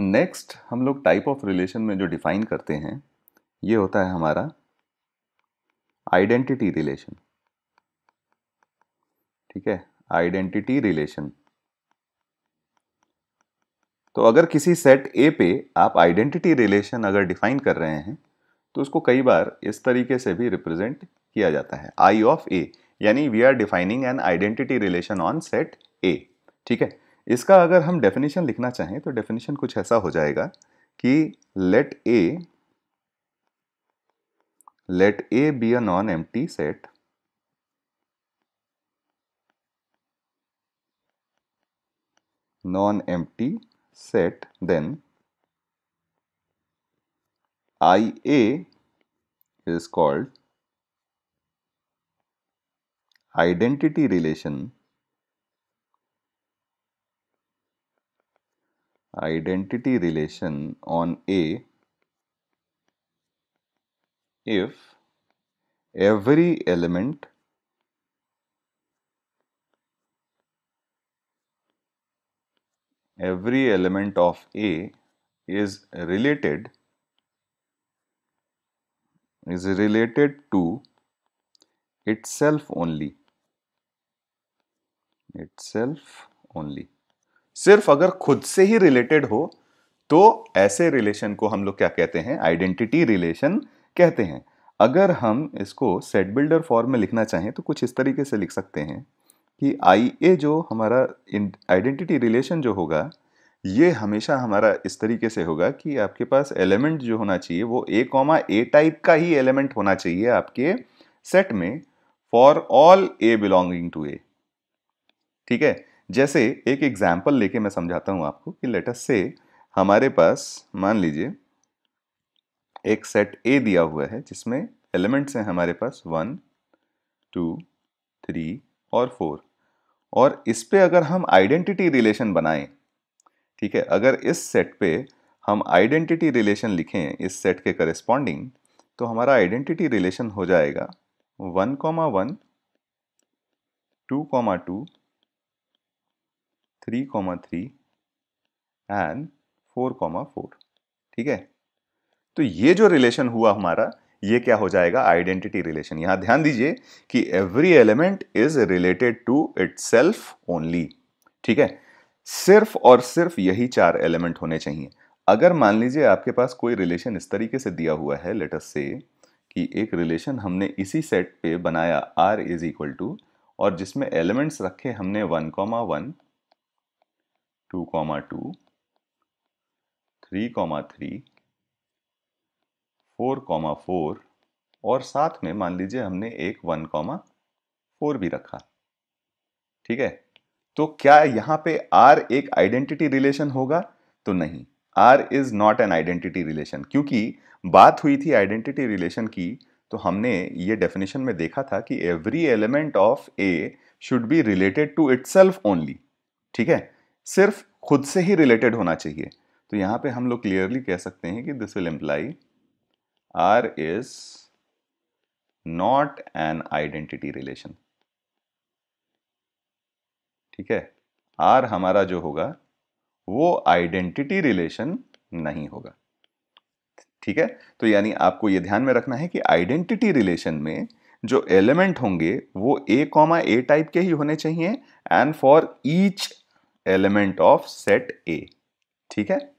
next हम लोग type of relation में जो डिफाइन करते हैं ये होता है हमारा आइडेंटिटी रिलेशन ठीक है आइडेंटिटी रिलेशन तो अगर किसी सेट ए पे आप आइडेंटिटी रिलेशन अगर डिफाइन कर रहे हैं तो उसको कई बार इस तरीके से भी रिप्रेजेंट किया जाता है आई ऑफ ए यानी we are defining an identity relation on set A ठीक है इसका अगर हम डेफिनेशन लिखना चाहें तो डेफिनेशन कुछ ऐसा हो जाएगा कि late A late A be a non M set non M set then I A is called identity relation identity relation on A if every element every element of A is related is related to itself only itself only सिर्फ अगर खुद से ही related हो तो ऐसे relation को हम लोग क्या कहते हैं आइडेंटिटी रिलेशन कहते हैं अगर हम इसको सेट बिल्डर फॉर्म में लिखना चाहें तो कुछ इस तरीके से लिख सकते हैं कि आई ए जो हमारा आइडेंटिटी रिलेशन जो होगा ये हमेशा हमारा इस तरीके से होगा कि आपके पास एलिमेंट जो होना चाहिए वो ए कॉमा ए टाइप का ही एलिमेंट होना चाहिए आपके सेट में for all a belonging to A ठीक है जैसे एक एग्जाम्पल लेके मैं समझाता हूँ आपको कि लेटस से हमारे पास मान लीजिए एक सेट ए दिया हुआ है जिसमें एलिमेंट्स हैं हमारे पास वन टू थ्री और फोर और इस पे अगर हम आइडेंटिटी रिलेशन बनाएं ठीक है अगर इस सेट पे हम आइडेंटिटी रिलेशन लिखें इस सेट के करस्पॉन्डिंग तो हमारा आइडेंटिटी रिलेशन हो जाएगा one comma one two comma two three comma three and four comma four ठीक है तो ये जो रिलेशन हुआ हमारा ये क्या हो जाएगा आइडेंटिटी रिलेशन यहां ध्यान दीजिए कि every element is related to it only ठीक है सिर्फ और सिर्फ यही चार एलिमेंट होने चाहिए अगर मान लीजिए आपके पास कोई रिलेशन इस तरीके से दिया हुआ है लेटस से कि एक रिलेशन हमने इसी सेट पे बनाया आर इज इक्वल टू और जिसमें एलिमेंट्स रखे हमने one comma one two comma two three comma three four comma four और साथ में मान लीजिए हमने एक वन कॉमा फोर भी रखा ठीक है तो क्या यहां पे R एक आइडेंटिटी रिलेशन होगा तो नहीं R is not an identity relation क्योंकि बात हुई थी आइडेंटिटी रिलेशन की तो हमने ये डेफिनेशन में देखा था कि every element of A should be related to it only ठीक है सिर्फ खुद से ही रिलेटेड होना चाहिए तो यहां पे हम लोग क्लियरली कह सकते हैं कि this will imply R is not an identity relation ठीक है आर हमारा जो होगा वो आइडेंटिटी रिलेशन नहीं होगा ठीक है तो यानी आपको ये ध्यान में रखना है कि आइडेंटिटी रिलेशन में जो एलिमेंट होंगे वो ए कॉमा ए टाइप के ही होने चाहिए and for each element of set A ठीक है